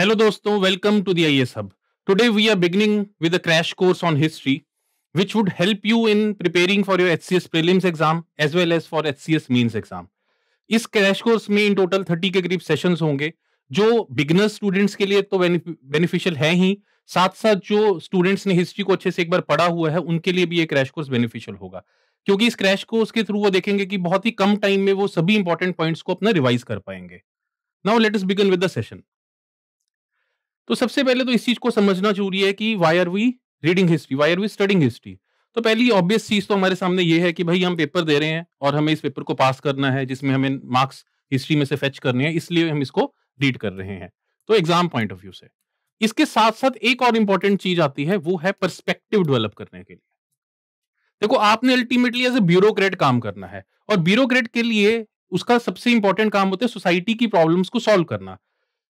Hello dosto, welcome to the IS Hub. Today we crash course on history which would help you in preparing for your HCS सी एस your exam as well as for HCS सी एस मीन्स एग्जाम इस crash course में in total thirty के करीब session होंगे जो बिगनर स्टूडेंट्स के लिए तो बेनिफिशियल है ही साथ साथ जो स्टूडेंट्स ने हिस्ट्री को अच्छे से एक बार पढ़ा हुआ है उनके लिए भी ये क्रैश कोर्स बेनिफिशियल होगा क्योंकि इस क्रैश कोर्स के थ्रू वो देखेंगे कि बहुत ही कम टाइम में वो सभी इंपॉर्टेंट पॉइंट्स को अपना रिवाइज कर पाएंगे now let us begin with the session तो सबसे पहले तो इस चीज को समझना जरूरी है कि why are we reading history why are we studying history तो पहली ऑब्वियस चीज तो हमारे सामने ये है कि भाई हम पेपर दे रहे हैं और हमें इस पेपर को पास करना है जिसमें हमें मार्क्स हिस्ट्री में से फेच करने हैं इसलिए हम इसको रीड कर रहे हैं तो एग्जाम पॉइंट ऑफ व्यू से इसके साथ साथ एक और इंपॉर्टेंट चीज आती है वो है परस्पेक्टिव डेवलप करने के लिए देखो आपने अल्टीमेटली एज ए ब्यूरोक्रेट काम करना है और ब्यूरोक्रेट के लिए उसका सबसे इंपॉर्टेंट काम होता है सोसाइटी की प्रॉब्लम्स को सॉल्व करना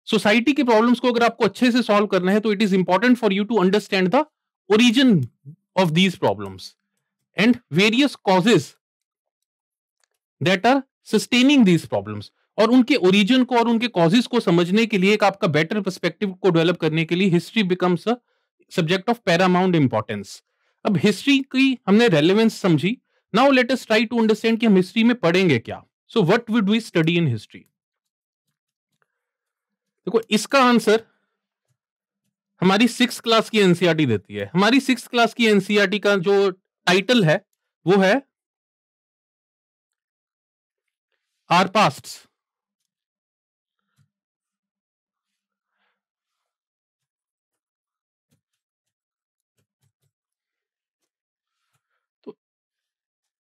सोसाइटी के प्रॉब्लम्स को अगर आपको अच्छे से सॉल्व करना है तो it is important for you to understand the origin of these problems and various causes that are sustaining these problems और उनके ओरिजिन को और उनके कॉजेज को समझने के लिए एक आपका बेटर परस्पेक्टिव को डेवलप करने के लिए history becomes a subject of paramount importance अब हिस्ट्री की हमने रेलिवेंस समझी now let us try to understand कि हम हिस्ट्री में पढ़ेंगे क्या so what would we study in history देखो इसका आंसर हमारी सिक्स क्लास की एनसीआरटी e देती है हमारी सिक्स क्लास की एनसीआरटी e का जो टाइटल है वो है आर पास्ट तो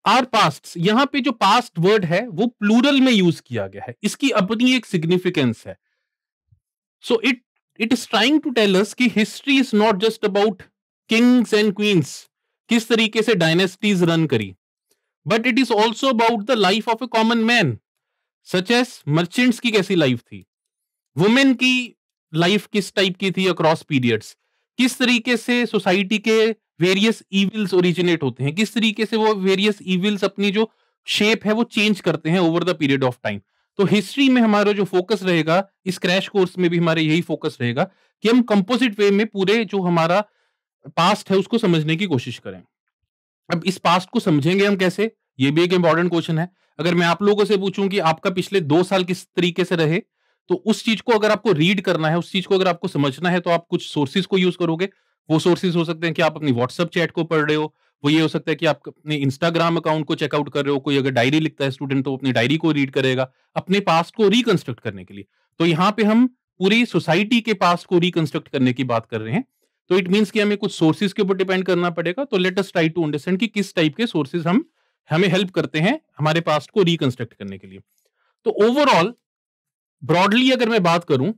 आर पास्ट यहां पे जो पास्ट वर्ड है वो प्लूरल में यूज किया गया है इसकी अपनी एक सिग्निफिकेंस है so it it is trying to tell us कि history is not just about kings and queens किस तरीके से डायनेस्टीज रन करी but it is also about the life of a common man such as merchants की कैसी life थी women की life किस टाइप की थी अक्रॉस पीरियड्स किस तरीके से सोसाइटी के वेरियस इविल्स ओरिजिनेट होते हैं किस तरीके से वो वेरियस इविल्स अपनी जो शेप है वो चेंज करते हैं over the period of time तो हिस्ट्री में हमारा जो फोकस रहेगा इस क्रैश कोर्स में भी हमारा यही फोकस रहेगा कि हम कंपोजिट वे में पूरे जो हमारा पास्ट है उसको समझने की कोशिश करें अब इस पास्ट को समझेंगे हम कैसे ये भी एक इंपॉर्टेंट क्वेश्चन है अगर मैं आप लोगों से पूछूं कि आपका पिछले दो साल किस तरीके से रहे तो उस चीज को अगर आपको रीड करना है उस चीज को अगर आपको समझना है तो आप कुछ सोर्सेज को यूज करोगे वो सोर्सेज हो सकते हैं कि आप अपनी व्हाट्सएप चैट को पढ़ रहे हो वो ये हो सकता है कि आप अपने इंस्टाग्राम अकाउंट को चेकआउट कर रहे हो कोई अगर डायरी लिखता है स्टूडेंट तो अपनी डायरी को रीड करेगा अपने पास्ट को रिकंस्ट्रक्ट करने के लिए तो यहाँ पे हम पूरी सोसाइटी के पास्ट को रिकंस्ट्रक्ट करने की बात कर रहे हैं तो इट मीन्स कि हमें कुछ सोर्सेज के ऊपर डिपेंड करना पड़ेगा तो let us try to understand कि किस टाइप के सोर्सेज हम हमें हेल्प करते हैं हमारे पास्ट को रिकंस्ट्रक्ट करने के लिए तो ओवरऑल ब्रॉडली अगर मैं बात करूं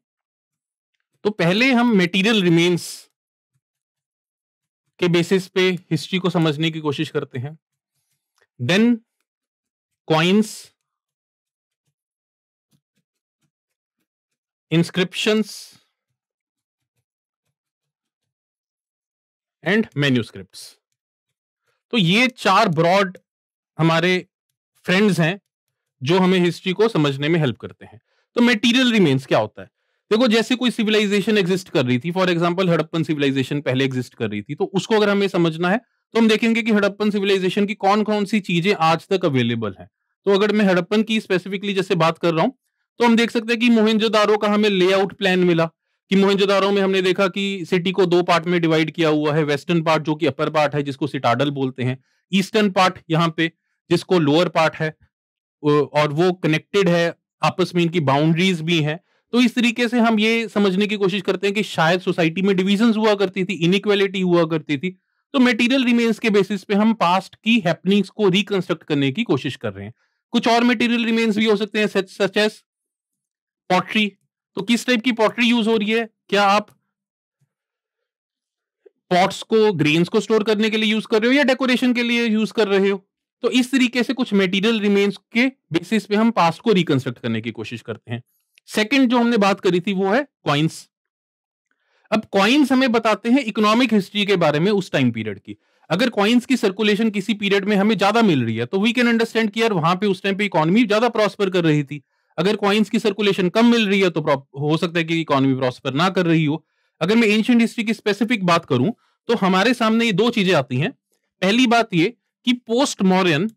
तो पहले हम मेटीरियल रिमेन्स के बेसिस पे हिस्ट्री को समझने की कोशिश करते हैं then coins inscriptions and manuscripts तो ये चार ब्रॉड हमारे फ्रेंड्स हैं जो हमें हिस्ट्री को समझने में हेल्प करते हैं तो मेटीरियल रिमेन्स क्या होता है देखो जैसे कोई सिविलाइजेशन एग्जिस्ट कर रही थी फॉर एग्जाम्पल हड़प्पन सिविलाइजेशन पहले एग्जिस्ट कर रही थी तो उसको अगर हमें समझना है तो हम देखेंगे कि हड़प्पन सिविलाइजेशन की कौन कौन सी चीजें आज तक अवेलेबल है तो अगर मैं हड़प्पन की स्पेसिफिकली जैसे बात कर रहा हूँ तो हम देख सकते हैं कि मोहनजोदारो का हमें लेआउट प्लान मिला कि मोहनजोदारो में हमने देखा कि सिटी को दो पार्ट में डिवाइड किया हुआ है वेस्टर्न पार्ट जो कि अपर पार्ट है जिसको सिटाडल बोलते हैं ईस्टर्न पार्ट यहाँ पे जिसको लोअर पार्ट है और वो कनेक्टेड है आपस में इनकी बाउंड्रीज भी हैं तो इस तरीके से हम ये समझने की कोशिश करते हैं कि शायद सोसाइटी में डिविजन हुआ करती थी इनइक्वेलिटी हुआ करती थी तो मेटीरियल रिमेन्स के बेसिस पे हम पास्ट की हैपनिंग्स को रिकंस्ट्रक्ट करने की कोशिश कर रहे हैं कुछ और मेटीरियल रिमेन्स भी हो सकते हैं सच सच एस पॉटरी तो किस टाइप की पॉटरी यूज हो रही है क्या आप पॉट्स को ग्रेन्स को स्टोर करने के लिए यूज कर रहे हो या डेकोरेशन के लिए यूज कर रहे हो तो इस तरीके से कुछ मेटीरियल रिमेन्स के बेसिस पे हम पास्ट को रिकंस्ट्रक्ट करने की कोशिश करते हैं सेकंड जो हमने बात करी थी वो है क्वाइंस अब क्वाइंस हमें बताते हैं इकोनॉमिक हिस्ट्री के बारे में उस टाइम पीरियड की अगर क्वाइंस की सर्कुलेशन किसी पीरियड में हमें ज्यादा मिल रही है तो वी कैन अंडरस्टैंड कि यार वहां पे उस टाइम पे इकोनॉमी ज्यादा प्रॉस्पर कर रही थी अगर क्वाइंस की सर्कुलेशन कम मिल रही है तो हो सकता है कि इकोनॉमी प्रॉस्पर ना कर रही हो अगर मैं एंशियंट हिस्ट्री की स्पेसिफिक बात करूं तो हमारे सामने ये दो चीजें आती हैं पहली बात ये कि पोस्ट मॉरियन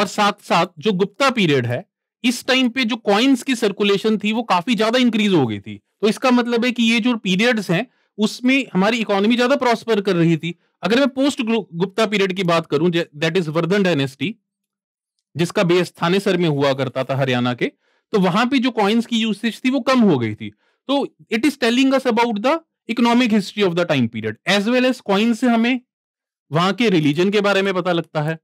और साथ साथ जो गुप्ता पीरियड है इस टाइम पे जो कॉइन्स की सर्कुलेशन थी वो काफी ज्यादा इंक्रीज हो गई थी तो इसका मतलब है कि ये जो पीरियड्स हैं उसमें हमारी इकोनॉमी ज्यादा प्रॉस्पर कर रही थी अगर मैं पोस्ट गुप्ता पीरियड की बात करूं दैट इज वर्धन डायनेस्टी जिसका बेस थानेसर में हुआ करता था हरियाणा के तो वहां पे जो कॉइन्स की यूसेज थी वो कम हो गई थी तो it is telling us about the economic history of the time period as well as coins से हमें वहां के रिलीजन के बारे में पता लगता है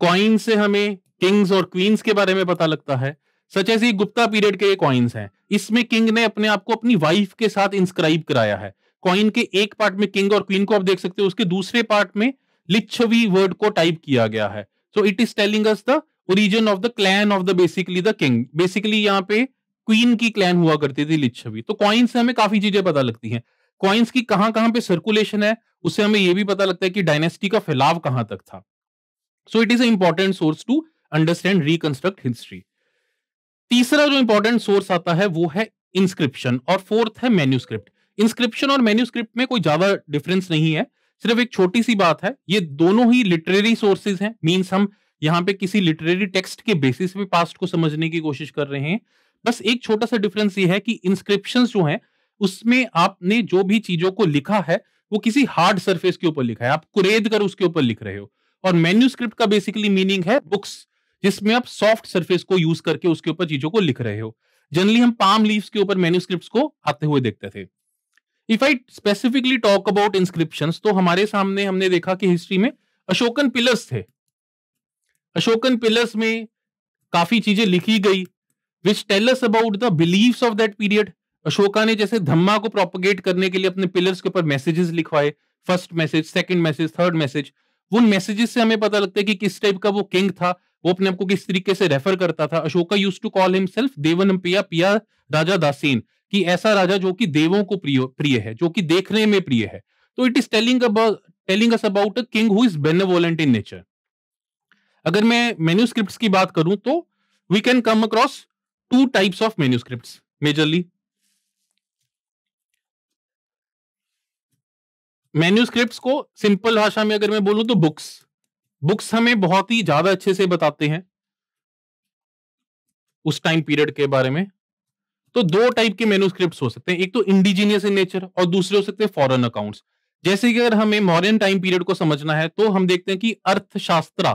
कॉइन से हमें किंग्स और क्वींस के बारे में पता लगता है सच ऐसी गुप्ता पीरियड के ये कॉइन्स हैं इसमें किंग ने अपने आप को अपनी वाइफ के साथ इंस्क्राइब कराया है कॉइन के एक पार्ट में किंग और क्वीन को आप देख सकते हो उसके दूसरे पार्ट में लिच्छवी वर्ड को टाइप किया गया है so it is telling us the origin of the clan of the basically the king basically यहाँ पे क्वीन की क्लैन हुआ करती थी लिच्छवी तो कॉइन से हमें काफी चीजें पता लगती हैं कॉइन्स की कहाँ कहाँ पे सर्कुलेशन है उससे हमें यह भी पता लगता है कि डायनेस्टी का फैलाव कहाँ तक था so it is important source to understand reconstruct history तीसरा जो इंपॉर्टेंट सोर्स आता है वो है इंस्क्रिप्शन और फोर्थ है मेन्यूस्क्रिप्ट इंस्क्रिप्शन और मेन्यूस्क्रिप्ट में कोई ज्यादा डिफरेंस नहीं है सिर्फ एक छोटी सी बात है ये दोनों ही लिटरेरी सोर्सेज हैं मींस हम यहाँ पे किसी लिटरेरी टेक्स्ट के बेसिस पे पास्ट को समझने की कोशिश कर रहे हैं बस एक छोटा सा डिफरेंस ये है कि इंस्क्रिप्शन जो है उसमें आपने जो भी चीजों को लिखा है वो किसी हार्ड सरफेस के ऊपर लिखा है आप कुरेद कर उसके ऊपर लिख रहे हो और मेन्यूस्क्रिप्ट का बेसिकली मीनिंग है बुक्स जिसमें आप सॉफ्ट सरफेस को यूज करके उसके ऊपर चीजों को लिख रहे हो जनरली हम पाम लीव्स के ऊपर मेन्यूस्क्रिप्ट को आते हुए देखते थे if I specifically talk about inscription तो हमारे सामने हमने देखा कि हिस्ट्री में अशोकन पिलर्स थे अशोकन पिलर्स में काफी चीजें लिखी गई which tells about the believe of that period Ashoka ने जैसे धम्मा को प्रोपोगेट करने के लिए अपने पिलर्स के ऊपर मैसेजेस लिखवाए first message second message third message उन मैसेजेस से हमें पता लगता है कि किस टाइप का वो किंग था वो अपने आपको किस तरीके से रेफर करता था Ashoka used to call himself Devanam piya piya राजा दासीन कि ऐसा राजा जो कि देवों को प्रिय प्रिय है जो कि देखने में प्रिय है तो it is telling about telling us about a king who is benevolent in nature अगर मैं मेन्यूस्क्रिप्ट की बात करूं तो we can come across two types of manuscript majorly manuscript को सिंपल भाषा में अगर मैं बोलूं तो बुक्स बुक्स हमें बहुत ही ज्यादा अच्छे से बताते हैं उस टाइम पीरियड के बारे में तो दो टाइप के मेन्यूस्क्रिप्ट हो सकते हैं एक तो इंडिजीनियस इन नेचर और दूसरे हो सकते हैं फॉरन अकाउंट्स जैसे कि अगर हमें मॉडर्न टाइम पीरियड को समझना है तो हम देखते हैं कि अर्थशास्त्र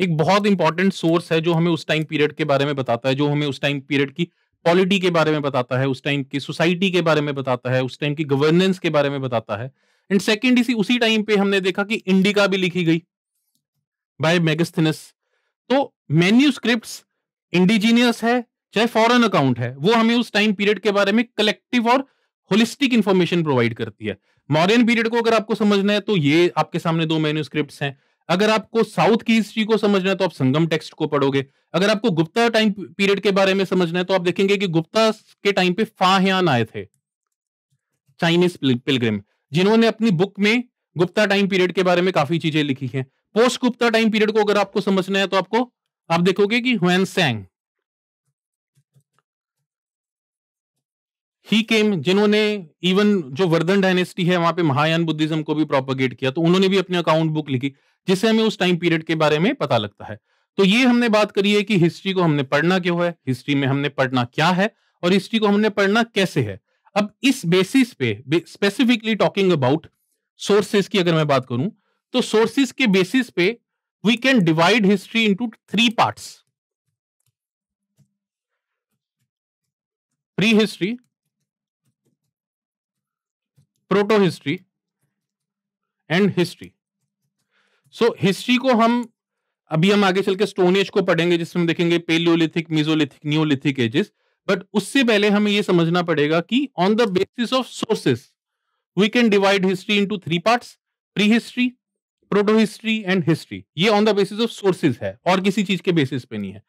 एक बहुत इंपॉर्टेंट सोर्स है जो हमें उस टाइम पीरियड के बारे में बताता है जो हमें उस टाइम पीरियड की पॉलिटी के बारे में बताता है उस टाइम की सोसाइटी के बारे में बताता है उस टाइम की गवर्नेंस के बारे में बताता है एंड सेकेंड इसी उसी टाइम पे हमने देखा कि इंडिका भी लिखी गई बाय मेगस्थिनस तो मेन्यू स्क्रिप्ट इंडिजीनियस है चाहे फॉरन अकाउंट है वो हमें उस टाइम पीरियड के बारे में कलेक्टिव और होलिस्टिक इंफॉर्मेशन प्रोवाइड करती है मॉडर्न पीरियड को अगर आपको समझना है तो ये आपके सामने दो मेन्यू स्क्रिप्ट हैं अगर आपको साउथ की हिस्ट्री को समझना है तो आप संगम टेक्स्ट को पढ़ोगे अगर आपको गुप्ता टाइम पीरियड के बारे में समझना है तो आप देखेंगे कि गुप्ता के टाइम पे फाहयान आए थे चाइनीज पिलग्रिम जिन्होंने अपनी बुक में गुप्ता टाइम पीरियड के बारे में काफी चीजें लिखी हैं पोस्ट गुप्ता टाइम पीरियड को अगर आपको समझना है तो आपको आप देखोगे कि हुएन सैंग ही केम जिन्होंने इवन जो वर्धन डायनेस्टी है वहां पे महायान बुद्धिज्म को भी प्रोपोगेट किया तो उन्होंने भी अपनी अकाउंट बुक लिखी जिससे हमें उस टाइम पीरियड के बारे में पता लगता है तो ये हमने बात करी है कि हिस्ट्री को हमने पढ़ना क्यों है हिस्ट्री में हमने पढ़ना क्या है और हिस्ट्री को हमने पढ़ना कैसे है अब इस बेसिस पे स्पेसिफिकली टॉकिंग अबाउट सोर्सेज की अगर मैं बात करूं तो सोर्सेज के बेसिस पे we can divide history into three parts pre history proto history and history so so, history को हम अभी हम आगे चल के स्टोन एज को पढ़ेंगे जिसमें हम देखेंगे paleolithic mesolithic neolithic ages but उससे पहले हमें यह समझना पड़ेगा कि on the basis of sources we can divide history into three parts pre history proto history and history ये on the basis of sources है और किसी चीज के बेसिस पे नहीं है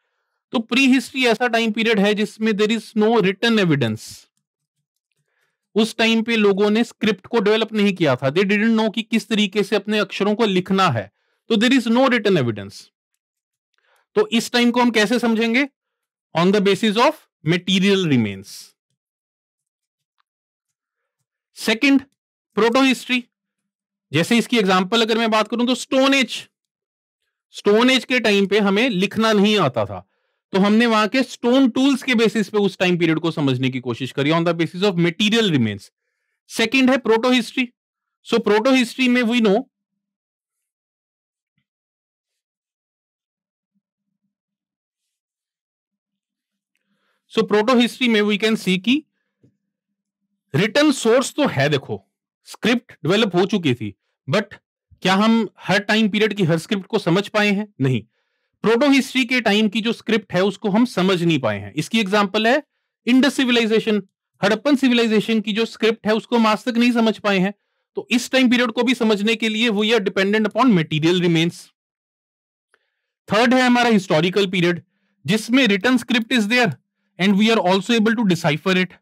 तो प्री हिस्ट्री ऐसा टाइम पीरियड है जिसमें there is no written evidence उस टाइम पे लोगों ने स्क्रिप्ट को डेवलप नहीं किया था दे डिडेंट नो कि किस तरीके से अपने अक्षरों को लिखना है तो there is no written evidence तो इस टाइम को हम कैसे समझेंगे on the basis of material remains second proto history जैसे इसकी एग्जाम्पल अगर मैं बात करूं तो स्टोन एज स्टोन एज के टाइम पे हमें लिखना नहीं आता था तो हमने वहां के स्टोन टूल्स के बेसिस पे उस टाइम पीरियड को समझने की कोशिश करी on the basis of material remains second है proto history so proto history में we know so proto history में वी कैन सी की रिटर्न सोर्स तो है देखो स्क्रिप्ट डेवलप हो चुकी थी बट क्या हम हर टाइम पीरियड की हर स्क्रिप्ट को समझ पाए हैं नहीं प्रोटो हिस्ट्री के टाइम की जो स्क्रिप्ट है उसको हम समझ नहीं पाए हैं इसकी एग्जाम्पल है इंडस सिविलाइजेशन हड़प्पन सिविलाइजेशन की जो स्क्रिप्ट है उसको हम आज तक नहीं समझ पाए हैं तो इस टाइम पीरियड को भी समझने के लिए we are dependent upon material remains third है हमारा हिस्टोरिकल पीरियड जिसमें written script is there and we are also able to decipher it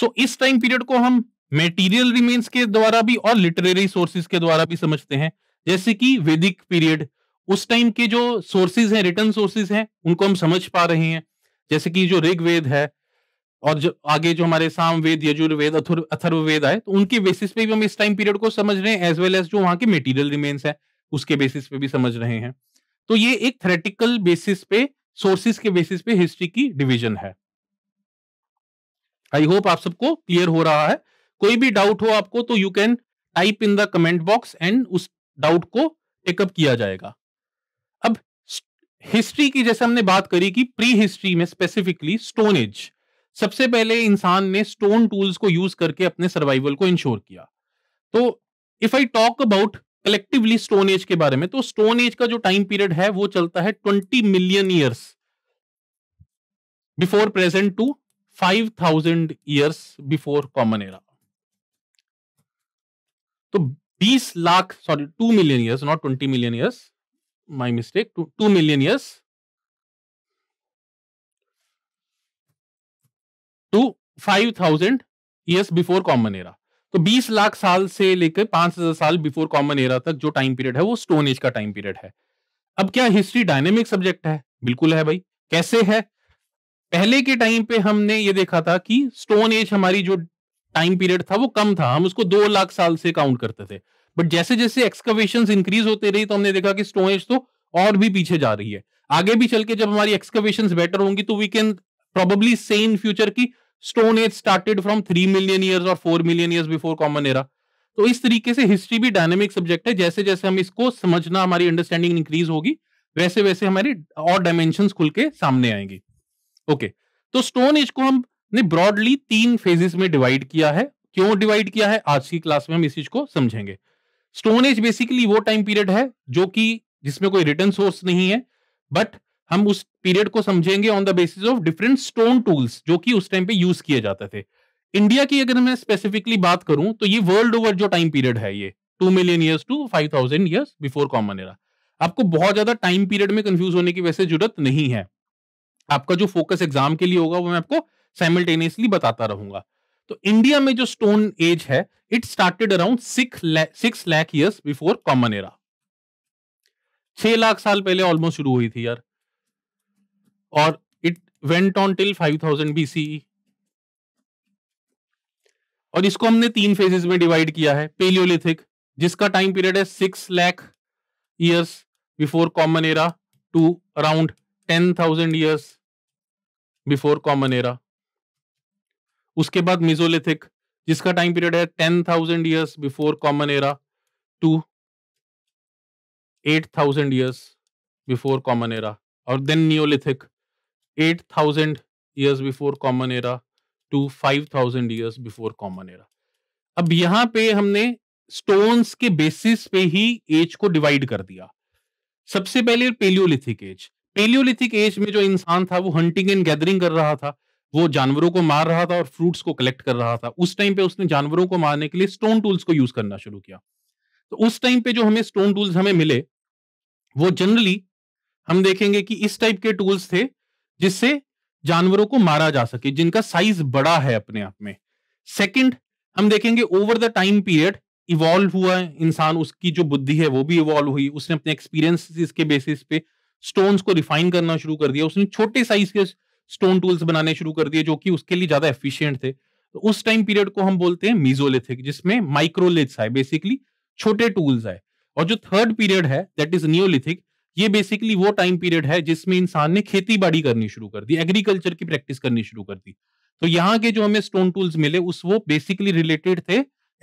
so इस टाइम पीरियड को हम मेटीरियल रिमेन्स के द्वारा भी और लिटरेरी सोर्सेज के द्वारा भी समझते हैं जैसे कि वैदिक पीरियड उस टाइम के जो सोर्सेज हैं रिटर्न सोर्सेज हैं उनको हम समझ पा रहे हैं जैसे कि जो ऋग्वेद है और जो आगे जो हमारे साम वेद यजुर्वेद अथर्ववेद आए तो उनके बेसिस पे भी हम इस टाइम पीरियड को समझ रहे हैं एज वेल एज जो वहां के मेटीरियल रिमेन्स है उसके बेसिस पे भी समझ रहे हैं तो ये एक थ्रेटिकल बेसिस पे सोर्सेज के बेसिस पे हिस्ट्री की डिविजन है आई होप आप सबको क्लियर हो रहा है कोई भी डाउट हो आपको तो you can type in the comment box and उस डाउट को टेकअप किया जाएगा अब हिस्ट्री की जैसे हमने बात करी कि प्री हिस्ट्री में स्पेसिफिकली स्टोन एज सबसे पहले इंसान ने स्टोन टूल्स को यूज करके अपने सर्वाइवल को इंश्योर किया तो if I talk about collectively stone age के बारे में तो स्टोन एज का जो टाइम पीरियड है वो चलता है twenty million years before present to five thousand years before common era तो बीस lakh sorry two million years not twenty million years my mistake two million years to five thousand years before common era तो बीस लाख साल से लेकर पांच हजार साल बिफोर कॉमन एरा तक जो टाइम पीरियड है वो स्टोन एज का टाइम पीरियड है अब क्या हिस्ट्री डायनेमिक सब्जेक्ट है बिल्कुल है भाई कैसे है पहले के टाइम पे हमने ये देखा था कि स्टोन एज हमारी जो टाइम पीरियड था वो कम था हम उसको दो लाख साल से काउंट करते थे बट जैसे जैसे एक्सकवेशन इंक्रीज होते रही तो हमने देखा कि एज तो और भी पीछे जा रही है आगे भी चल के जब हमारी एक्सकवेशन बेटर होंगी तो we can probably say in future की stone age started from three million year और four million year before common era तो इस तरीके से हिस्ट्री भी डायनेमिक सब्जेक्ट है जैसे जैसे हम इसको समझना हमारी अंडरस्टैंडिंग इंक्रीज होगी वैसे वैसे हमारे और डायमेंशन खुल के सामने आएंगे ओके okay. तो स्टोन एज को हमने ब्रॉडली तीन फेजेस में डिवाइड किया है क्यों डिवाइड किया है आज की क्लास में हम इस चीज को समझेंगे स्टोन एज बेसिकली वो टाइम पीरियड है जो कि जिसमें कोई रिटर्न सोर्स नहीं है बट हम उस पीरियड को समझेंगे on the basis of different stone tools जो कि उस टाइम पे यूज किए जाते थे इंडिया की अगर मैं स्पेसिफिकली बात करूं तो ये वर्ल्ड ओवर जो टाइम पीरियड है ये two million years to five thousand years before common era आपको बहुत ज्यादा टाइम पीरियड में कंफ्यूज होने की वैसे जरूरत नहीं है आपका जो फोकस एग्जाम के लिए होगा वो मैं आपको साइमल्टेनियसली बताता रहूंगा तो इंडिया में जो स्टोन एज है it started around six lakh years before common era छह लाख साल पहले ऑलमोस्ट शुरू हुई थी यार और it went on till five thousand BCE और इसको हमने तीन फेजेस में डिवाइड किया है पेलियोलिथिक जिसका टाइम पीरियड है six lakh years before common era to around ten thousand years before common era उसके बाद मिजोलिथिक जिसका टाइम पीरियड है ten thousand years before common era to eight thousand years before common era और then Neolithic eight thousand years before common era to five thousand years before common era अब यहां पे हमने stones के basis पे ही as को divide कर दिया सबसे पहले पेलियोलिथिक एज पेलियोलिथिक एज में जो इंसान था वो हंटिंग एंड गैदरिंग कर रहा था वो जानवरों को मार रहा था और फ्रूट्स को कलेक्ट कर रहा था उस टाइम पे उसने जानवरों को मारने के लिए स्टोन टूल्स को यूज करना शुरू किया तो उस टाइम पे जो हमें स्टोन टूल्स हमें मिले वो जनरली हम देखेंगे कि इस टाइप के टूल्स थे जिससे जानवरों को मारा जा सके जिनका साइज बड़ा है अपने आप में सेकंड हम देखेंगे over the time period evolve हुआ इंसान उसकी जो बुद्धि है वो भी इवॉल्व हुई उसने अपने एक्सपीरियंस के बेसिस पे स्टोन्स को रिफाइन करना शुरू कर दिया उसने छोटे साइज के स्टोन टूल्स बनाने शुरू कर दिए जो कि उसके लिए ज्यादा एफिशियंट थे तो उस टाइम पीरियड को हम बोलते हैं मीजोलिथिक जिसमें माइक्रोलिथ्स आए बेसिकली छोटे टूल्स आए और जो थर्ड पीरियड है दैट इज नियोलिथिक ये बेसिकली वो टाइम पीरियड है जिसमें इंसान ने खेती बाड़ी करनी शुरू कर दी एग्रीकल्चर की प्रैक्टिस करनी शुरू कर दी तो यहाँ के जो हमें स्टोन टूल्स मिले उस वो बेसिकली रिलेटेड थे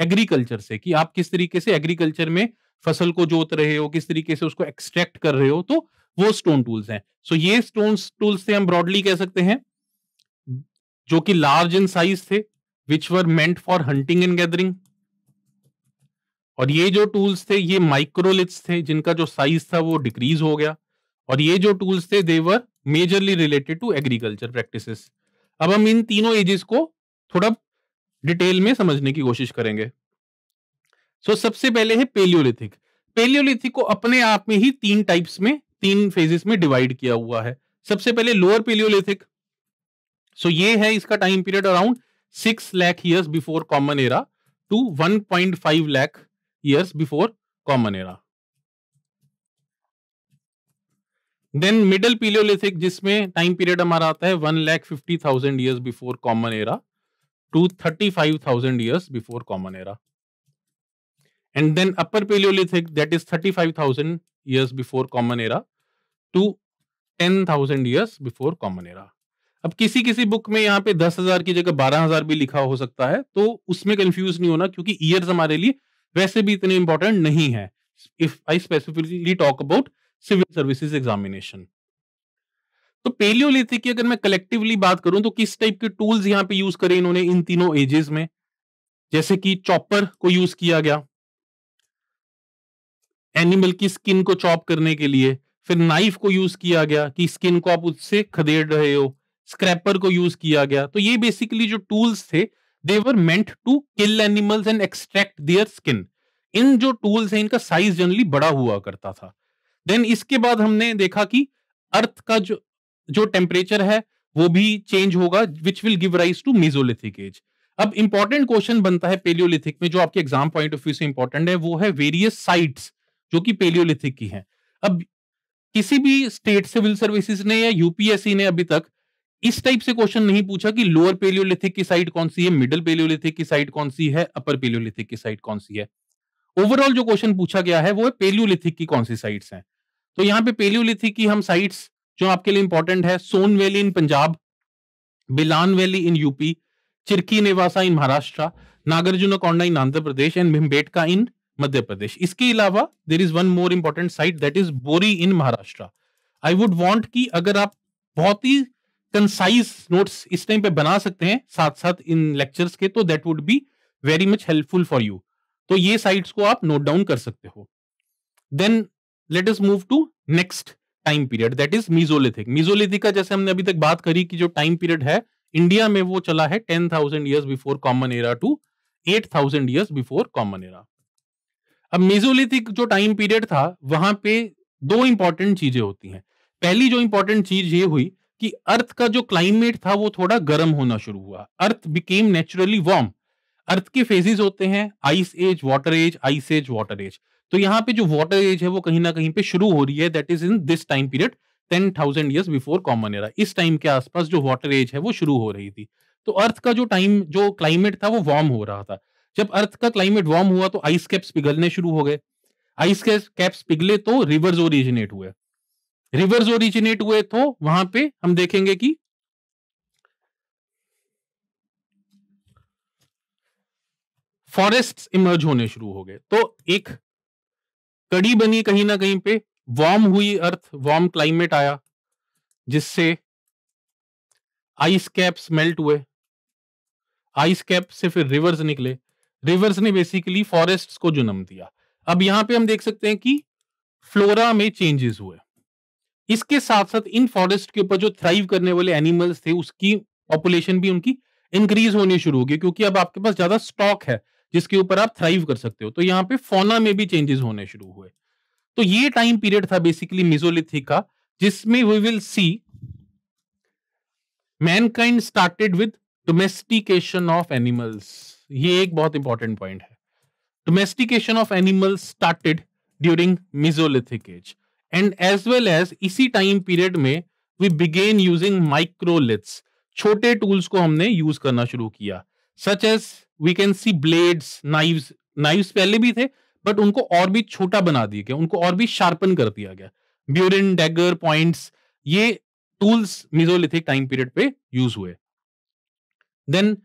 एग्रीकल्चर से कि आप किस तरीके से एग्रीकल्चर में फसल को जोत रहे हो किस तरीके से उसको एक्सट्रैक्ट कर रहे हो तो वो स्टोन टूल्स हैं सो so, ये स्टोन टूल्स थे हम ब्रॉडली कह सकते हैं जो कि लार्ज इन साइज थे which were meant for hunting and gathering और ये जो टूल्स थे ये माइक्रोलिथ्स थे जिनका जो साइज था वो डिक्रीज हो गया और ये जो टूल्स थे they were majorly related to agriculture practices अब हम इन तीनों एजेस को थोड़ा डिटेल में समझने की कोशिश करेंगे सो so, सबसे पहले है पेलियोलिथिक पेलियोलिथिक को अपने आप में ही तीन टाइप्स में तीन फेजेस में डिवाइड किया हुआ है सबसे पहले लोअर पेलियोलिथिक सो ये है इसका time period around six lakh years before common era to one point five lakh years before common era then middle Paleolithic जिसमें टाइम पीरियड हमारा आता है one lakh fifty thousand years before common era to thirty five thousand years before common era and then upper Paleolithic that is thirty five thousand years before common era to 10,000 years before common era अब किसी किसी book में यहाँ पे दस हजार की जगह बारह हजार भी लिखा हो सकता है तो उसमें कंफ्यूज नहीं होना क्योंकि ईयर्स हमारे लिए वैसे भी इतने इंपॉर्टेंट नहीं है if I specifically talk about civil services examination तो पेलियो की अगर मैं कलेक्टिवली बात करूं तो किस टाइप के टूल्स यहाँ पे यूज करे इन्होंने इन तीनों एजेस में जैसे कि चॉपर को यूज किया गया एनिमल की स्किन को चॉप करने के लिए फिर नाइफ को यूज किया गया कि स्किन को आप उससे खदेड़ रहे हो स्क्रैपर को यूज किया गया तो ये बेसिकली जो टूल्स थे they were meant to kill animals and extract their skin इन जो टूल्स हैं इनका साइज जनरली बड़ा हुआ करता था देन इसके बाद हमने देखा कि अर्थ का जो जो टेम्परेचर है वो भी चेंज होगा which will give rise to Mesolithic age अब इंपॉर्टेंट क्वेश्चन बनता है पेलियोलिथिक में जो आपके एग्जाम पॉइंट ऑफ व्यू से इंपॉर्टेंट है वो है वेरियस साइट्स जो कि पेलियोलिथिक की हैं अब किसी भी स्टेट सिविल सर्विसेज ने या यूपीएससी ने अभी तक इस टाइप से क्वेश्चन नहीं पूछा कि लोअर पेलियोलिथिक की साइट कौन सी है मिडिल पेलियोलिथिक की साइट कौन सी है अपर पेलियोलिथिक की साइट कौन सी है ओवरऑल जो क्वेश्चन पूछा गया है वो है पेलियोलिथिक की कौन सी साइट्स हैं तो यहाँ पे पेलियोलिथिक की हम साइट्स जो आपके लिए इंपॉर्टेंट है Son valley in Punjab Belan valley in UP Chirki Nevasa in Maharashtra Nagarjuna Nagarjunakonda in Andhra Pradesh and Bhimbetka in Madhya Pradesh इसके अलावा there is one more important site that is Bori in Maharashtra I would want कि अगर आप बहुत ही कंसाइज नोट्स इस टाइम पे बना सकते हैं साथ साथ इन लेक्चर्स के तो that would be very much helpful for you तो ये साइट्स को आप नोट डाउन कर सकते हो then let us move to next time period that is Mesolithic Mesolithic का जैसे हमने अभी तक बात करी कि जो टाइम पीरियड है इंडिया में वो चला है ten thousand years before common era to eight thousand years before common era अब मेजोलिथिक जो टाइम पीरियड था वहां पे दो इंपॉर्टेंट चीजें होती हैं पहली जो इंपॉर्टेंट चीज ये हुई कि अर्थ का जो क्लाइमेट था वो थोड़ा गर्म होना शुरू हुआ earth became naturally warm earth के फेजेस होते हैं ice age water age ice age water age तो यहाँ पे जो वाटर एज है वो कहीं ना कहीं पे शुरू हो रही है that is in this time period ten thousand years before common era इस टाइम के आसपास जो वाटर एज है वो शुरू हो रही थी तो अर्थ का जो टाइम जो क्लाइमेट था वो वार्म हो रहा था जब अर्थ का क्लाइमेट वार्म हुआ तो आइस कैप्स पिघलने शुरू हो गए आइस कैप्स पिघले तो रिवर्स ओरिजिनेट हुए रिवर्स ओरिजिनेट हुए तो वहां पे हम देखेंगे कि फॉरेस्ट इमर्ज होने शुरू हो गए तो एक कड़ी बनी कहीं ना कहीं पे वार्म हुई अर्थ वार्म क्लाइमेट आया जिससे आइस कैप्स मेल्ट हुए आइस कैप से फिर रिवर्स निकले रिवर्स ने बेसिकली फॉरेस्ट को जन्म दिया अब यहां पे हम देख सकते हैं कि फ्लोरा में चेंजेस हुए इसके साथ साथ इन फॉरेस्ट के ऊपर जो थ्राइव करने वाले एनिमल्स थे उसकी पॉपुलेशन भी उनकी इंक्रीज होनी शुरू होगी क्योंकि अब आपके पास ज्यादा स्टॉक है जिसके ऊपर आप थ्राइव कर सकते हो तो यहाँ पे फोना में भी चेंजेस होने शुरू हुए तो ये टाइम पीरियड था बेसिकली मिजोलिथिक का जिसमें we will see mankind started with domestication of animals ये एक बहुत इंपॉर्टेंट पॉइंट है domestication of animal started during Mesolithic age and as well as इसी टाइम पीरियड में वी बिगेन यूजिंग माइक्रोलिथ्स छोटे टूल्स को हमने यूज करना शुरू किया such as we can see blades knives knives पहले भी थे बट उनको और भी छोटा बना दिया गया उनको और भी शार्पन कर दिया गया ब्यूरिन डेगर पॉइंट्स ये टूल्स मिजोलिथिक टाइम पीरियड पे यूज हुए देन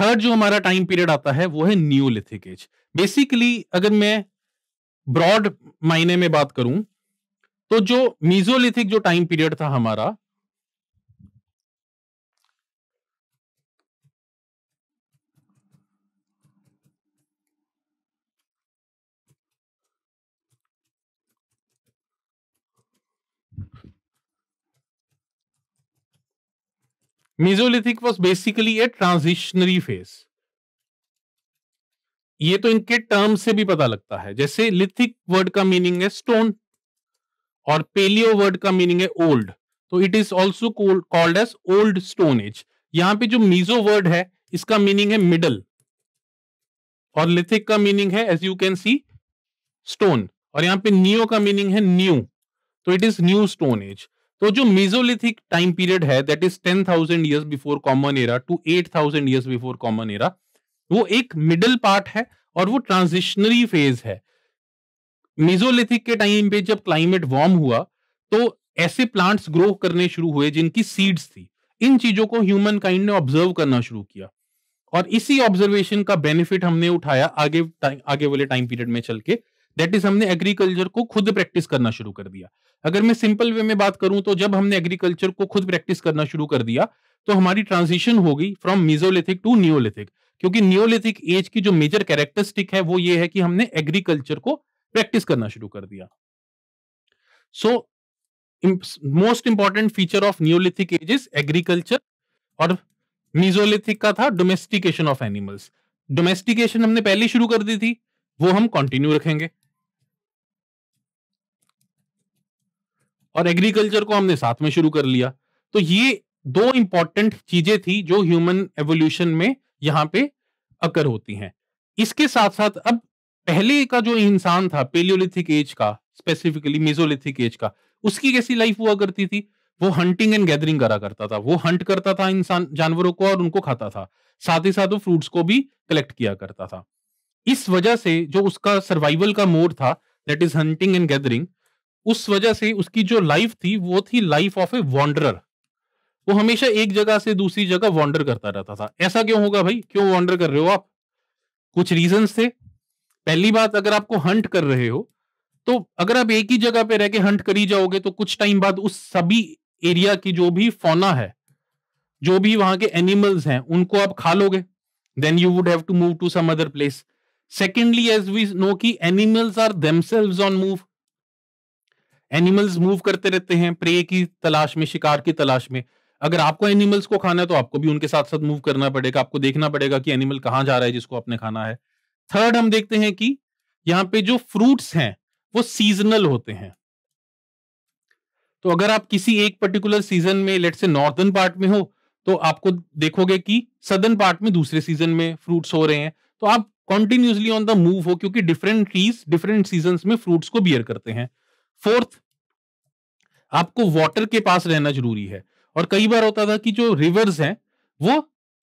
थर्ड जो हमारा टाइम पीरियड आता है वो है न्यूलिथिक एज बेसिकली अगर मैं ब्रॉड मायने में बात करूं तो जो मीजोलिथिक जो टाइम पीरियड था हमारा Mesolithic was basically a transitionary phase ये तो इनके टर्म से भी पता लगता है जैसे लिथिक वर्ड का मीनिंग है स्टोन और पेलियो वर्ड का मीनिंग है ओल्ड तो it is also called as old stone age यहां पे जो मीजो वर्ड है इसका मीनिंग है मिडल और लिथिक का मीनिंग है as you can see stone और यहाँ पे नियो का मीनिंग है न्यू तो it is new stone age तो जो मेजोलिथिक टाइम पीरियड है that is ten thousand years before common era to eight thousand years before common era वो एक मिडल पार्ट है और वो ट्रांजिशनरी फेज है मिजोलिथिक के टाइम पे जब क्लाइमेट वार्म हुआ तो ऐसे प्लांट्स ग्रो करने शुरू हुए जिनकी सीड्स थी इन चीजों को ह्यूमन काइंड ने ऑब्जर्व करना शुरू किया और इसी ऑब्जर्वेशन का बेनिफिट हमने उठाया आगे आगे वाले टाइम पीरियड में चल के दैट इज हमने एग्रीकल्चर को खुद प्रैक्टिस करना शुरू कर दिया अगर मैं सिंपल वे में बात करूं तो जब हमने एग्रीकल्चर को खुद प्रैक्टिस करना शुरू कर दिया तो हमारी ट्रांजिशन हो गई फ्रॉम मिजोलिथिक टू न्योलिथिक क्योंकि न्योलिथिक एज की जो मेजर कैरेक्टरिस्टिक है वो ये है कि हमने एग्रीकल्चर को प्रैक्टिस करना शुरू कर दिया so most important feature of Neolithic age is agriculture और मीजोलिथिक का था डोमेस्टिकेशन ऑफ एनिमल्स डोमेस्टिकेशन हमने पहले शुरू कर दी थी वो हम कंटिन्यू रखेंगे और एग्रीकल्चर को हमने साथ में शुरू कर लिया तो ये दो इंपॉर्टेंट चीजें थी जो ह्यूमन एवोल्यूशन में यहाँ पे अकर होती हैं इसके साथ साथ अब पहले का जो इंसान था पेलियोलिथिक एज का स्पेसिफिकली मेजोलिथिक एज का उसकी कैसी लाइफ हुआ करती थी वो हंटिंग एंड गैदरिंग करा करता था वो हंट करता था इंसान जानवरों को और उनको खाता था साथ ही साथ वो फ्रूट्स को भी कलेक्ट किया करता था इस वजह से जो उसका सर्वाइवल का मोड था that is hunting and gathering उस वजह से उसकी जो लाइफ थी वो थी लाइफ ऑफ ए वॉन्डर वो हमेशा एक जगह से दूसरी जगह वॉन्डर करता रहता था ऐसा क्यों होगा भाई क्यों वॉन्डर कर रहे हो आप कुछ रीजन थे पहली बात अगर आपको हंट कर रहे हो तो अगर आप एक ही जगह पे रह के हंट करी जाओगे तो कुछ टाइम बाद उस सभी एरिया की जो भी फोना है जो भी वहां के एनिमल्स हैं उनको आप खा लोगे then you would have to move to some other place secondly as we know की animals are themselves on move animals move करते रहते हैं प्रे की तलाश में शिकार की तलाश में अगर आपको एनिमल्स को खाना है तो आपको भी उनके साथ साथ मूव करना पड़ेगा आपको देखना पड़ेगा कि एनिमल कहाँ जा रहा है जिसको आपने खाना है थर्ड हम देखते हैं कि यहाँ पे जो फ्रूट्स हैं वो सीजनल होते हैं तो अगर आप किसी एक पर्टिकुलर सीजन में लेट से नॉर्दर्न पार्ट में हो तो आपको देखोगे कि सदर्न पार्ट में दूसरे सीजन में फ्रूट्स हो रहे हैं तो आप कॉन्टिन्यूसली ऑन द मूव हो क्योंकि डिफरेंट ट्रीज डिफरेंट सीजन में फ्रूट्स को बियर करते हैं फोर्थ आपको वाटर के पास रहना जरूरी है और कई बार होता था कि जो रिवर्स हैं वो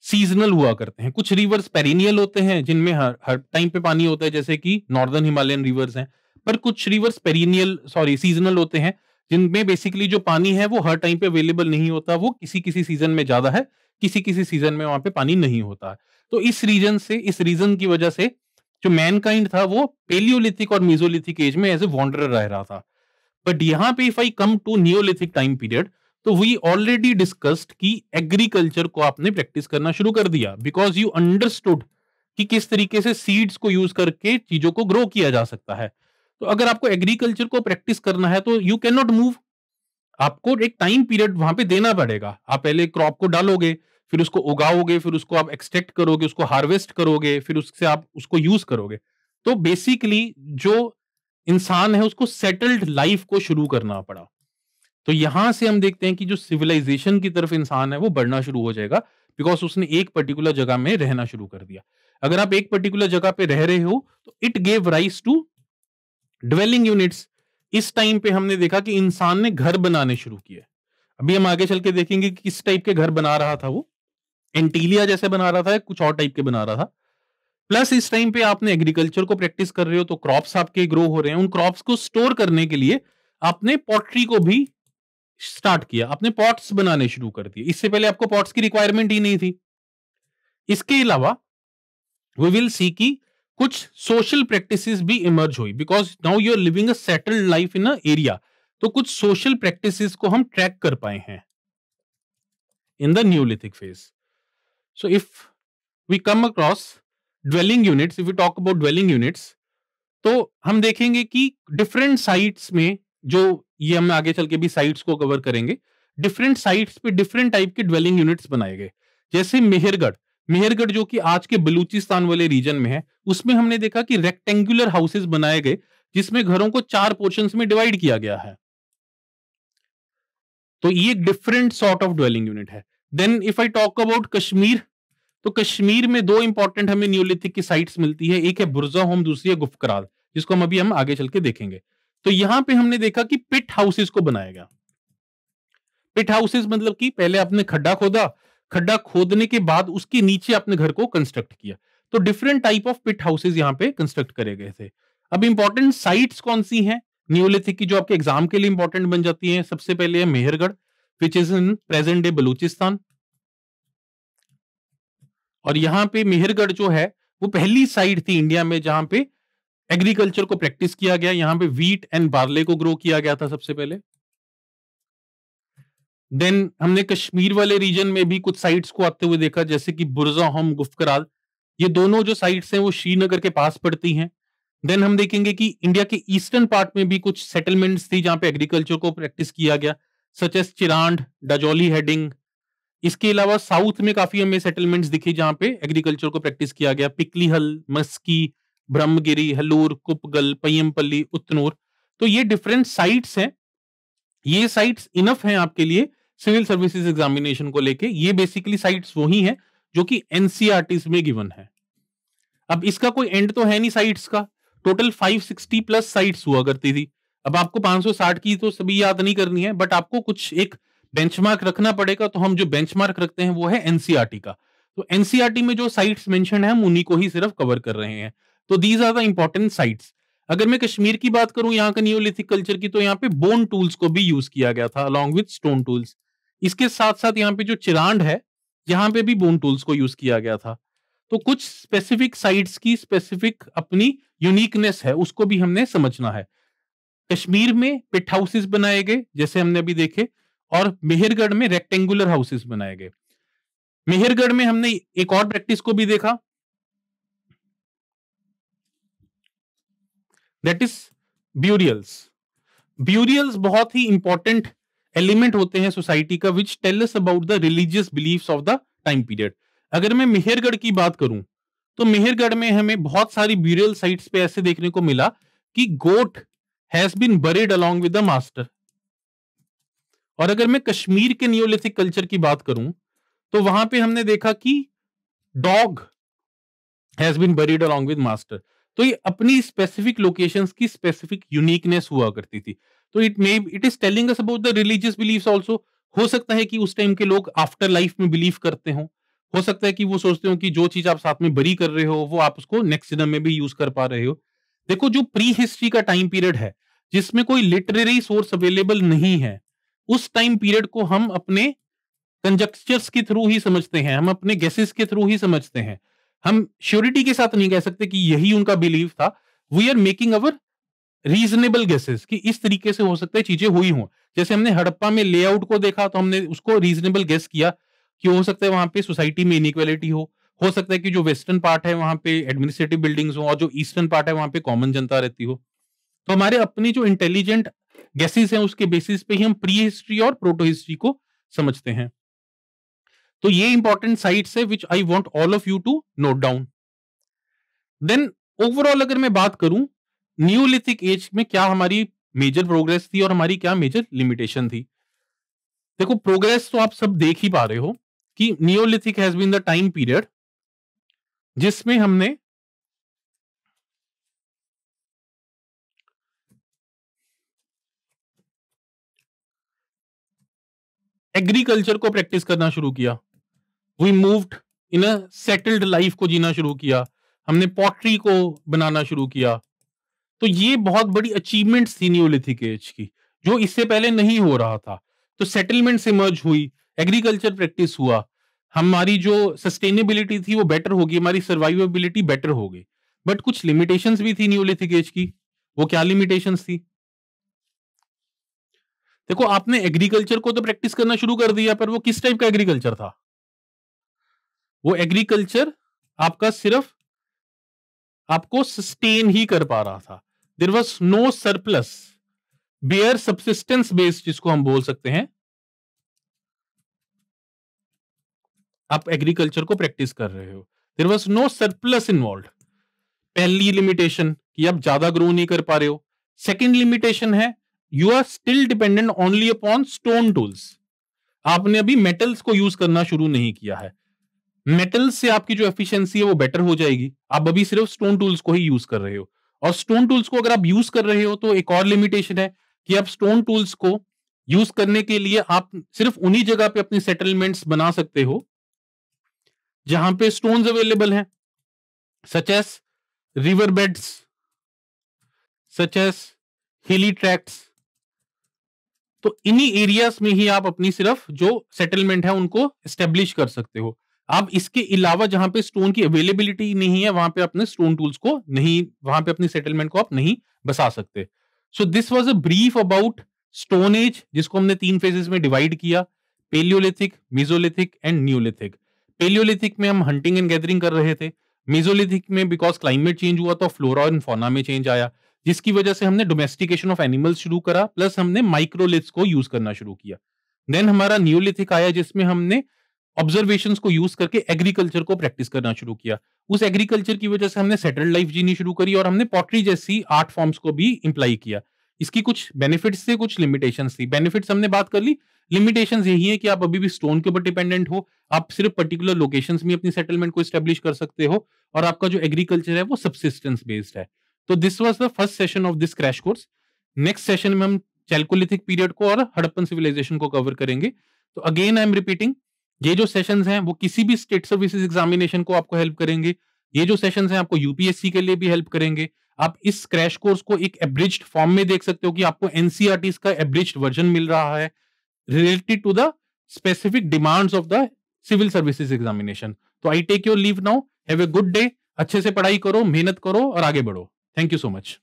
सीजनल हुआ करते हैं कुछ रिवर्स पेरिनियल होते हैं जिनमें हर हर टाइम पे पानी होता है जैसे कि नॉर्दर्न हिमालयन रिवर्स हैं पर कुछ रिवर्स पेरिनियल सॉरी सीजनल होते हैं जिनमें बेसिकली जो पानी है वो हर टाइम पे अवेलेबल नहीं होता वो किसी किसी सीजन में ज्यादा है किसी किसी सीजन में वहां पे पानी नहीं होता तो इस रीजन से इस रीजन की वजह से जो मैनकाइंड था वो पेलियोलिथिक और मीजोलिथिक एज में एज ए वॉन्डर रह रहा था बट यहाँ पे if I come to Neolithic time period तो वी ऑलरेडी डिस्कस्ड कि एग्रीकल्चर को आपने प्रैक्टिस करना शुरू कर दिया बिकॉज यू अंडरस्टूड कि किस तरीके से सीड्स को यूज करके चीजों को ग्रो किया जा सकता है तो अगर आपको एग्रीकल्चर को प्रैक्टिस करना है तो यू कैन नॉट मूव आपको एक टाइम पीरियड वहां पे देना पड़ेगा आप पहले क्रॉप को डालोगे फिर उसको उगाओगे फिर उसको आप एक्सट्रैक्ट करोगे उसको हार्वेस्ट करोगे फिर उससे आप उसको यूज करोगे तो बेसिकली जो इंसान है उसको सेटल्ड लाइफ को शुरू करना पड़ा तो यहां से हम देखते हैं कि जो सिविलाइजेशन की तरफ इंसान है वो बढ़ना शुरू हो जाएगा बिकॉज उसने एक पर्टिकुलर जगह में रहना शुरू कर दिया अगर आप एक पर्टिकुलर जगह पे रह रहे हो तो it gave rise to dwelling units इस टाइम पे हमने देखा कि इंसान ने घर बनाने शुरू किए अभी हम आगे चल के देखेंगे कि किस टाइप के घर बना रहा था वो एंटीलिया जैसे बना रहा था कुछ और टाइप के बना रहा था प्लस इस टाइम पे आपने एग्रीकल्चर को प्रैक्टिस कर रहे हो तो क्रॉप्स आपके ग्रो हो रहे हैं उन क्रॉप्स को स्टोर करने के लिए आपने पॉटरी को भी स्टार्ट किया आपने पॉट्स बनाने शुरू कर दिए इससे पहले आपको पॉट्स की रिक्वायरमेंट ही नहीं थी इसके अलावा वी विल सी की कुछ सोशल प्रैक्टिसेस भी इमर्ज हुई because now you are living a settled life in a area तो कुछ सोशल प्रैक्टिसेस को हम ट्रैक कर पाए हैं in the Neolithic phase so if we come across dwelling units if you talk about dwelling units तो हम देखेंगे कि डिफरेंट साइट्स में जो ये हम आगे चल के भी साइट्स को कवर करेंगे डिफरेंट साइट्स पे डिफरेंट टाइप के ड्वेलिंग यूनिट्स बनाए गए जैसे मेहरगढ़ मेहरगढ़ जो कि आज के बलूचिस्तान वाले रीजन में है उसमें हमने देखा कि रेक्टेंगुलर हाउसेस बनाए गए जिसमें घरों को चार पोर्शन में डिवाइड किया गया है तो ये different sort of dwelling unit है then if I talk about Kashmir तो कश्मीर में दो इंपॉर्टेंट हमें न्यूलिथिक की साइट्स मिलती है एक है बुर्जा होम दूसरी है गुफकराल जिसको हम अभी हम आगे चल के देखेंगे तो यहां पे हमने देखा कि पिट हाउसेस को बनाया गया पिट हाउसेस मतलब कि पहले आपने खड्डा खोदा खड्डा खोदने के बाद उसके नीचे अपने घर को कंस्ट्रक्ट किया तो different type of pit houses यहाँ पे कंस्ट्रक्ट करे गए थे अब इंपॉर्टेंट साइट्स कौन सी हैं न्यूलिथिक की जो आपके एग्जाम के लिए इंपॉर्टेंट बन जाती है सबसे पहले है Mehrgarh which is in present day Balochistan और यहाँ पे मेहरगढ़ जो है वो पहली साइड थी इंडिया में जहां पे एग्रीकल्चर को प्रैक्टिस किया गया यहाँ पे वीट एंड बार्ले को ग्रो किया गया था सबसे पहले देन हमने कश्मीर वाले रीजन में भी कुछ साइट्स को आते हुए देखा जैसे कि बुरजा होम गुफकराल ये दोनों जो साइट्स हैं वो श्रीनगर के पास पड़ती हैं देन हम देखेंगे कि इंडिया के ईस्टर्न पार्ट में भी कुछ सेटलमेंट्स थी जहां पे एग्रीकल्चर को प्रैक्टिस किया गया सच एस चिरांड डजौली हेडिंग इसके अलावा साउथ में काफी हमें सेटलमेंट्स दिखे जहां पे एग्रीकल्चर को प्रैक्टिस किया गया पिकलीहल मस्की ब्रह्मगिरी हलूर कुपगल पयमपल्ली उत्तनूर तो ये डिफरेंट साइट्स हैं ये साइट्स इनफ हैं आपके लिए सिविल सर्विसेज एग्जामिनेशन को लेके ये बेसिकली साइट्स वही हैं जो कि एनसीआरटीज e में गिवन है अब इसका कोई एंड तो है नहीं साइट्स का टोटल 560 प्लस साइट्स हुआ करती थी अब आपको 560 की तो सभी याद नहीं करनी है बट आपको कुछ एक बेंचमार्क रखना पड़ेगा तो हम जो बेंचमार्क रखते हैं वो है एनसीआरटी e का तो एनसीआरटी e में जो साइट्स मेंशन है हम उन्हीं को ही सिर्फ कवर कर रहे हैं तो these are the important sites अगर मैं कश्मीर की बात करूं यहाँ का नियोलिथिक कल्चर की तो यहाँ पे बोन टूल्स को भी यूज किया गया था अलॉन्ग विथ स्टोन टूल्स इसके साथ साथ यहाँ पे जो चिरांड है यहाँ पे भी बोन टूल्स को यूज किया गया था तो कुछ स्पेसिफिक साइट्स की स्पेसिफिक अपनी यूनिकनेस है उसको भी हमने समझना है कश्मीर में पिट हाउसेस बनाए गए जैसे हमने अभी देखे और मेहरगढ़ में रेक्टेंगुलर हाउसेस बनाए गए मेहरगढ़ में हमने एक और प्रैक्टिस को भी देखा दैट इज ब्यूरियल्स ब्यूरियल्स बहुत ही इंपॉर्टेंट एलिमेंट होते हैं सोसाइटी का which tells about the religious belief of the time period अगर मैं मेहरगढ़ की बात करूं तो मेहरगढ़ में हमें बहुत सारी ब्यूरियल साइट्स पे ऐसे देखने को मिला कि goat has been buried along with the master और अगर मैं कश्मीर के नियोलिथिक कल्चर की बात करूं तो वहां पे हमने देखा कि dog has been buried along with master तो ये अपनी स्पेसिफिक लोकेशन की स्पेसिफिक यूनिकनेस हुआ करती थी तो it may it is telling us about the religious belief also हो सकता है कि उस टाइम के लोग आफ्टर लाइफ में बिलीव करते हो हो सकता है कि वो सोचते हो कि जो चीज आप साथ में बरी कर रहे हो वो आप उसको नेक्स्ट जन्म में भी यूज कर पा रहे हो देखो जो प्री हिस्ट्री का टाइम पीरियड है जिसमें कोई लिटरेरी सोर्स अवेलेबल नहीं है उस टाइम पीरियड को हम अपने कंजक्चर्स के थ्रू ही समझते हैं हम अपने गैसेस के थ्रू ही समझते हैं हम श्योरिटी के साथ नहीं कह सकते कि यही उनका बिलीव था we are making our reasonable guesses कि इस तरीके से हो सकता है चीजें हुई हों जैसे हमने हड़प्पा में लेआउट को देखा तो हमने उसको रीजनेबल गैस किया कि हो सकता है वहां पे सोसाइटी में इनक्वेलिटी हो हो सकता है कि जो वेस्टर्न पार्ट है वहां पे एडमिनिस्ट्रेटिव बिल्डिंग्स हो और जो ईस्टर्न पार्ट है वहां पे कॉमन जनता रहती हो तो हमारे अपनी जो इंटेलिजेंट गैसेस हैं उसके बेसिस पे ही हम प्री हिस्ट्री और प्रोटो हिस्ट्री को समझते हैं तो ये इंपॉर्टेंट साइट्स है which I want all of you to note down then overall अगर मैं बात करूं न्यूलिथिक एज में क्या हमारी मेजर प्रोग्रेस थी और हमारी क्या मेजर लिमिटेशन थी देखो प्रोग्रेस तो आप सब देख ही पा रहे हो कि neolithic has been the time period जिसमें हमने एग्रीकल्चर को प्रैक्टिस करना शुरू किया we moved in a settled life को जीना शुरू किया हमने पॉटरी को बनाना शुरू किया तो ये बहुत बड़ी अचीवमेंट थी न्यूलिथिक एज की जो इससे पहले नहीं हो रहा था तो से इमर्ज हुई एग्रीकल्चर प्रैक्टिस हुआ हमारी जो सस्टेनेबिलिटी थी वो बेटर होगी हमारी सर्वाइवेबिलिटी बेटर होगी बट कुछ लिमिटेशंस भी थी न्यूलिथिक एज की वो क्या लिमिटेशंस थी देखो आपने एग्रीकल्चर को तो प्रैक्टिस करना शुरू कर दिया पर वो किस टाइप का एग्रीकल्चर था वो एग्रीकल्चर आपका सिर्फ आपको सस्टेन ही कर पा रहा था there was no surplus bare subsistence based जिसको हम बोल सकते हैं आप एग्रीकल्चर को प्रैक्टिस कर रहे हो there was no surplus involve पहली लिमिटेशन कि आप ज्यादा ग्रो नहीं कर पा रहे हो सेकेंड लिमिटेशन है you are still dependent only upon stone tools आपने अभी मेटल्स को यूज करना शुरू नहीं किया है मेटल्स से आपकी जो एफिशिएंसी है वो बेटर हो जाएगी आप अभी सिर्फ स्टोन टूल्स को ही यूज कर रहे हो और स्टोन टूल्स को अगर आप यूज कर रहे हो तो एक और लिमिटेशन है कि आप स्टोन टूल्स को यूज करने के लिए आप सिर्फ उन्हीं जगह पे अपनी सेटलमेंट्स बना सकते हो जहां पे स्टोन्स अवेलेबल हैं such as river beds such as hilly tracts तो इन्हीं एरियाज में ही आप अपनी सिर्फ जो सेटलमेंट है उनको स्टेब्लिश कर सकते हो आप इसके अलावा जहां पे स्टोन की अवेलेबिलिटी नहीं है वहां पे अपने स्टोन टूल्स को नहीं वहां पे अपनी सेटलमेंट को आप नहीं बसा सकते so this was a brief about stone age जिसको हमने तीन फेजेस में डिवाइड किया paleolithic mesolithic and neolithic paleolithic में हम हंटिंग एंड गैदरिंग कर रहे थे मिजोलिथिक में बिकॉज क्लाइमेट चेंज हुआ तो फ्लोरा एंड फोना में चेंज आया जिसकी वजह से हमने डोमेस्टिकेशन ऑफ एनिमल्स शुरू करा प्लस हमने माइक्रोलिथ्स को यूज करना शुरू किया देन हमारा न्यूलिथिक आया जिसमें हमने ऑब्जर्वेशन को यूज करके एग्रीकल्चर को प्रैक्टिस करना शुरू किया उस एग्रीकल्चर की वजह से हमने सेटल लाइफ जीनी शुरू करी और हमने पॉटरी जैसी आर्ट फॉर्म्स को भी इंप्लाई किया इसकी कुछ बेनिफिट्स थे कुछ लिमिटेशन थी बेनिफिट्स हमने बात कर ली लिमिटेशन यही है कि आप अभी भी स्टोन के ऊपर डिपेंडेंट हो आप सिर्फ पर्टिकुलर लोकेशन में अपनी सेटलमेंट को स्टेब्लिश कर सकते हो और आपका जो एग्रीकल्चर है वो सब्सिस्टेंस बेस्ड है तो this was the first session of this crash course next session में हम चैल्कोलिथिक पीरियड को और हड़प्पन सिविलाइजेशन को कवर करेंगे तो अगेन आई एम रिपीटिंग ये जो सेशन हैं वो किसी भी स्टेट सर्विसेज एग्जामिनेशन को आपको हेल्प करेंगे ये जो सेशन हैं आपको यूपीएससी के लिए भी हेल्प करेंगे आप इस क्रैश कोर्स को एक एब्रिज फॉर्म में देख सकते हो कि आपको एनसीआरटी e का एब्रिज वर्जन मिल रहा है related to the specific demands of the civil services examination तो I take your leave now have a good day अच्छे से पढ़ाई करो मेहनत करो और आगे बढ़ो Thank you so much.